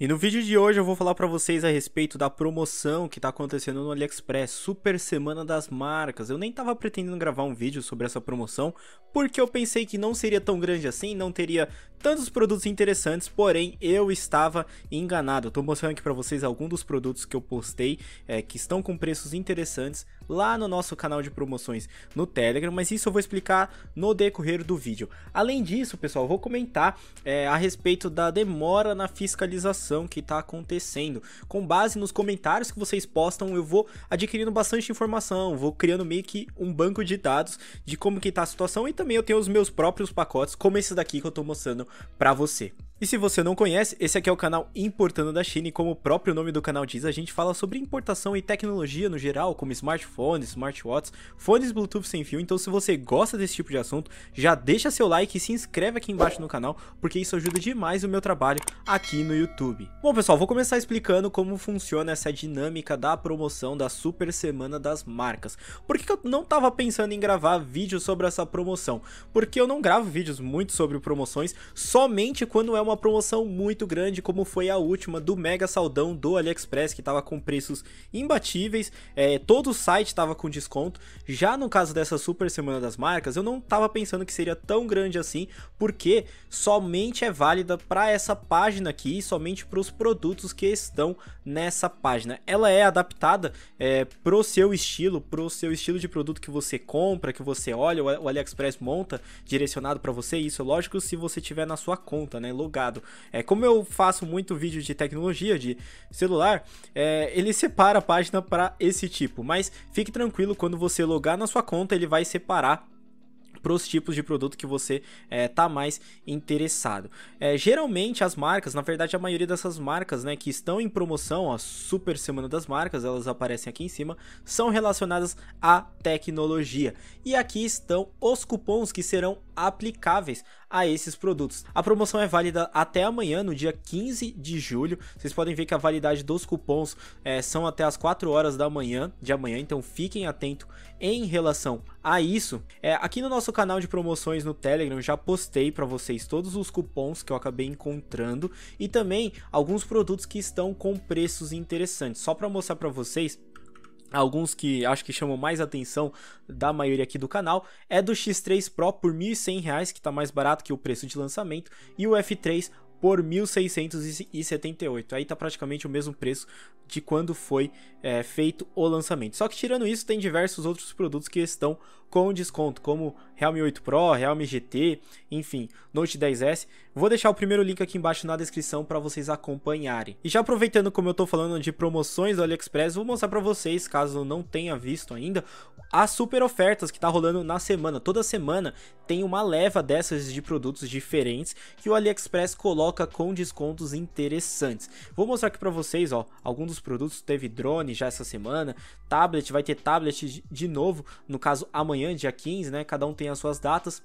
E no vídeo de hoje eu vou falar para vocês a respeito da promoção que está acontecendo no AliExpress, Super Semana das Marcas. Eu nem estava pretendendo gravar um vídeo sobre essa promoção, porque eu pensei que não seria tão grande assim, não teria tantos produtos interessantes, porém eu estava enganado. Estou mostrando aqui para vocês alguns dos produtos que eu postei, é, que estão com preços interessantes lá no nosso canal de promoções no Telegram, mas isso eu vou explicar no decorrer do vídeo. Além disso, pessoal, vou comentar é, a respeito da demora na fiscalização que está acontecendo. Com base nos comentários que vocês postam, eu vou adquirindo bastante informação, vou criando meio que um banco de dados de como que tá a situação e também eu tenho os meus próprios pacotes, como esse daqui que eu estou mostrando para você. E se você não conhece, esse aqui é o canal Importando da China e como o próprio nome do canal diz, a gente fala sobre importação e tecnologia no geral, como smartphones, smartwatches, fones Bluetooth sem fio, então se você gosta desse tipo de assunto, já deixa seu like e se inscreve aqui embaixo no canal, porque isso ajuda demais o meu trabalho aqui no YouTube. Bom pessoal, vou começar explicando como funciona essa dinâmica da promoção da Super Semana das Marcas. Por que, que eu não estava pensando em gravar vídeo sobre essa promoção? Porque eu não gravo vídeos muito sobre promoções, somente quando é uma promoção muito grande, como foi a última do Mega Saldão do AliExpress, que estava com preços imbatíveis, é, todo o site estava com desconto. Já no caso dessa Super Semana das Marcas, eu não estava pensando que seria tão grande assim, porque somente é válida para essa página aqui, somente para os produtos que estão nessa página. Ela é adaptada é, pro seu estilo, pro seu estilo de produto que você compra, que você olha, o AliExpress monta direcionado para você, isso é lógico se você tiver na sua conta, né, é, como eu faço muito vídeo de tecnologia, de celular, é, ele separa a página para esse tipo. Mas fique tranquilo, quando você logar na sua conta, ele vai separar pros tipos de produto que você é, tá mais interessado. É, geralmente as marcas, na verdade a maioria dessas marcas, né, que estão em promoção, a Super Semana das Marcas, elas aparecem aqui em cima, são relacionadas à tecnologia. E aqui estão os cupons que serão aplicáveis a esses produtos. A promoção é válida até amanhã, no dia 15 de julho. Vocês podem ver que a validade dos cupons é, são até as 4 horas da manhã de amanhã, então fiquem atentos em relação a isso. É, aqui no nosso canal de promoções no Telegram, já postei para vocês todos os cupons que eu acabei encontrando e também alguns produtos que estão com preços interessantes. Só para mostrar para vocês, alguns que acho que chamam mais atenção da maioria aqui do canal, é do X3 Pro por R$ 1.100, que está mais barato que o preço de lançamento, e o F3 por 1.678. Aí tá praticamente o mesmo preço de quando foi é, feito o lançamento. Só que tirando isso, tem diversos outros produtos que estão com desconto, como Realme 8 Pro, Realme GT, enfim, Note 10S. Vou deixar o primeiro link aqui embaixo na descrição para vocês acompanharem. E já aproveitando como eu tô falando de promoções do AliExpress, vou mostrar para vocês, caso não tenha visto ainda, as super ofertas que tá rolando na semana. Toda semana tem uma leva dessas de produtos diferentes que o AliExpress coloca com descontos interessantes. Vou mostrar aqui para vocês, ó, alguns dos produtos teve drone já essa semana, tablet, vai ter tablet de novo, no caso amanhã, dia 15, né? Cada um tem tem as suas datas.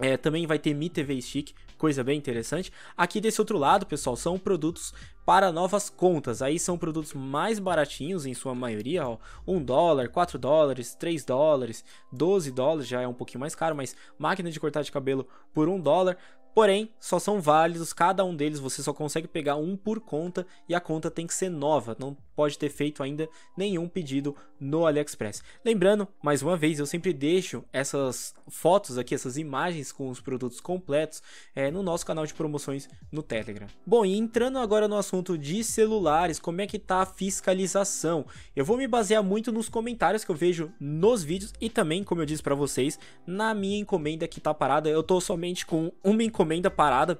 É, também vai ter Mi TV Stick, coisa bem interessante. Aqui desse outro lado, pessoal, são produtos para novas contas. Aí são produtos mais baratinhos em sua maioria, ó, 1 dólar, 4 dólares, 3 dólares, 12 dólares, já é um pouquinho mais caro, mas máquina de cortar de cabelo por 1 dólar, Porém, só são válidos cada um deles, você só consegue pegar um por conta e a conta tem que ser nova, não pode ter feito ainda nenhum pedido no AliExpress. Lembrando, mais uma vez, eu sempre deixo essas fotos aqui, essas imagens com os produtos completos é, no nosso canal de promoções no Telegram. Bom, e entrando agora no assunto de celulares, como é que tá a fiscalização? Eu vou me basear muito nos comentários que eu vejo nos vídeos e também, como eu disse para vocês, na minha encomenda que tá parada, eu tô somente com uma encomenda recomenda a parada.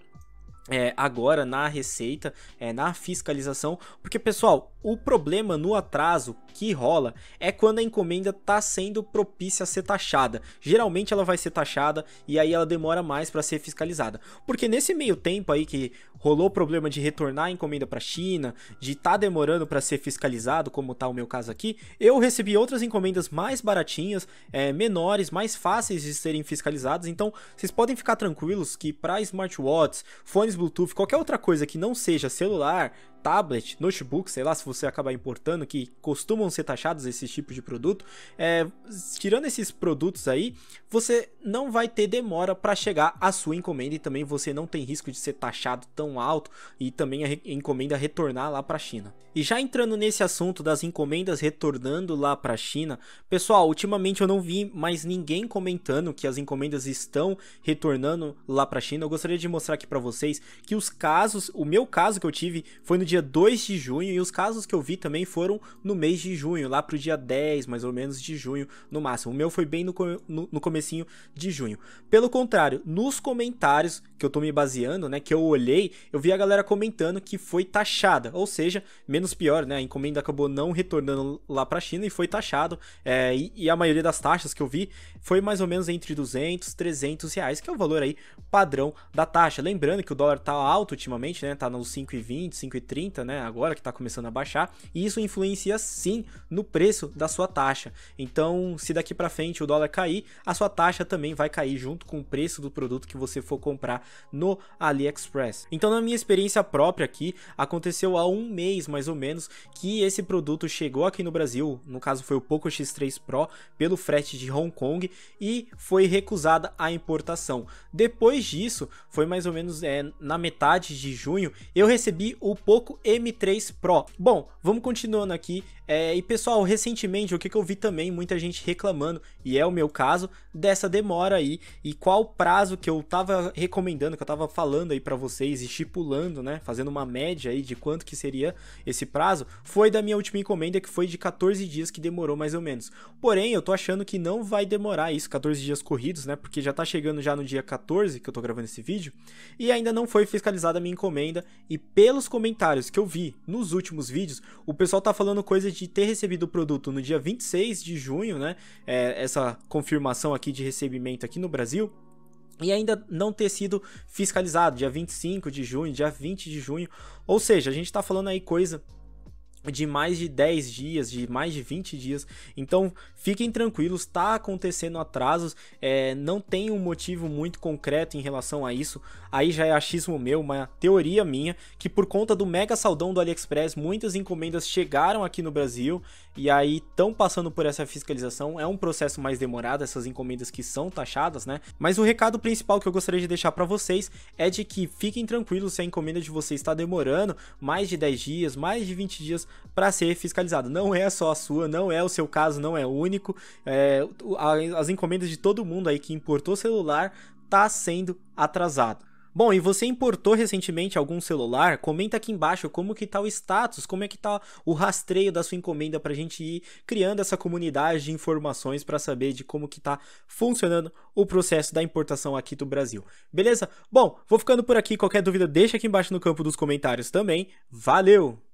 É, agora na receita, é, na fiscalização, porque pessoal, o problema no atraso que rola é quando a encomenda está sendo propícia a ser taxada. Geralmente ela vai ser taxada e aí ela demora mais para ser fiscalizada. Porque nesse meio tempo aí que rolou o problema de retornar a encomenda para China, de tá demorando para ser fiscalizado, como está o meu caso aqui, eu recebi outras encomendas mais baratinhas, é, menores, mais fáceis de serem fiscalizadas. Então, vocês podem ficar tranquilos que para smartwatches, fones Bluetooth, qualquer outra coisa que não seja celular, tablet, notebook, sei lá, se você acabar importando, que costumam ser taxados esses tipos de produto, é, tirando esses produtos aí, você não vai ter demora para chegar a sua encomenda e também você não tem risco de ser taxado tão alto e também a encomenda retornar lá para a China. E já entrando nesse assunto das encomendas retornando lá para a China, pessoal, ultimamente eu não vi mais ninguém comentando que as encomendas estão retornando lá para a China. Eu gostaria de mostrar aqui para vocês que os casos, o meu caso que eu tive foi no dia dia 2 de junho e os casos que eu vi também foram no mês de junho, lá pro dia 10 mais ou menos de junho no máximo. O meu foi bem no, no, no comecinho de junho. Pelo contrário, nos comentários que eu tô me baseando, né, que eu olhei, eu vi a galera comentando que foi taxada, ou seja, menos pior, né, a encomenda acabou não retornando lá pra China e foi taxado, é, e, e a maioria das taxas que eu vi foi mais ou menos entre 200 300 reais, que é o valor aí padrão da taxa. Lembrando que o dólar tá alto ultimamente, né, tá nos 5,20, 5,30, 30, né? Agora que está começando a baixar, e isso influencia sim no preço da sua taxa. Então, se daqui para frente o dólar cair, a sua taxa também vai cair junto com o preço do produto que você for comprar no AliExpress. Então, na minha experiência própria aqui, aconteceu há um mês mais ou menos que esse produto chegou aqui no Brasil, no caso foi o Poco X3 Pro, pelo frete de Hong Kong e foi recusada a importação. Depois disso, foi mais ou menos é, na metade de junho, eu recebi o Poco M3 Pro. Bom, vamos continuando aqui. É, e pessoal, recentemente o que, que eu vi também, muita gente reclamando, e é o meu caso, dessa demora aí, e qual prazo que eu tava recomendando, que eu tava falando aí para vocês, estipulando, né, fazendo uma média aí de quanto que seria esse prazo, foi da minha última encomenda, que foi de 14 dias, que demorou mais ou menos. Porém, eu tô achando que não vai demorar isso, 14 dias corridos, né, porque já tá chegando já no dia 14, que eu tô gravando esse vídeo, e ainda não foi fiscalizada a minha encomenda, e pelos comentários comentários que eu vi nos últimos vídeos, o pessoal tá falando coisa de ter recebido o produto no dia 26 de junho, né? É, essa confirmação aqui de recebimento aqui no Brasil e ainda não ter sido fiscalizado, dia 25 de junho, dia 20 de junho. Ou seja, a gente está falando aí coisa de mais de 10 dias, de mais de 20 dias. Então fiquem tranquilos, está acontecendo atrasos, é, não tem um motivo muito concreto em relação a isso. Aí já é achismo meu, uma teoria minha, que por conta do mega saldão do AliExpress, muitas encomendas chegaram aqui no Brasil e aí estão passando por essa fiscalização. É um processo mais demorado, essas encomendas que são taxadas, né? Mas o recado principal que eu gostaria de deixar para vocês é de que fiquem tranquilos se a encomenda de vocês está demorando mais de 10 dias, mais de 20 dias para ser fiscalizado. Não é só a sua, não é o seu caso, não é único. É, as encomendas de todo mundo aí que importou celular tá sendo atrasado. Bom, e você importou recentemente algum celular? Comenta aqui embaixo como que tá o status, como é que tá o rastreio da sua encomenda para a gente ir criando essa comunidade de informações para saber de como que tá funcionando o processo da importação aqui do Brasil. Beleza? Bom, vou ficando por aqui. Qualquer dúvida deixa aqui embaixo no campo dos comentários também. Valeu!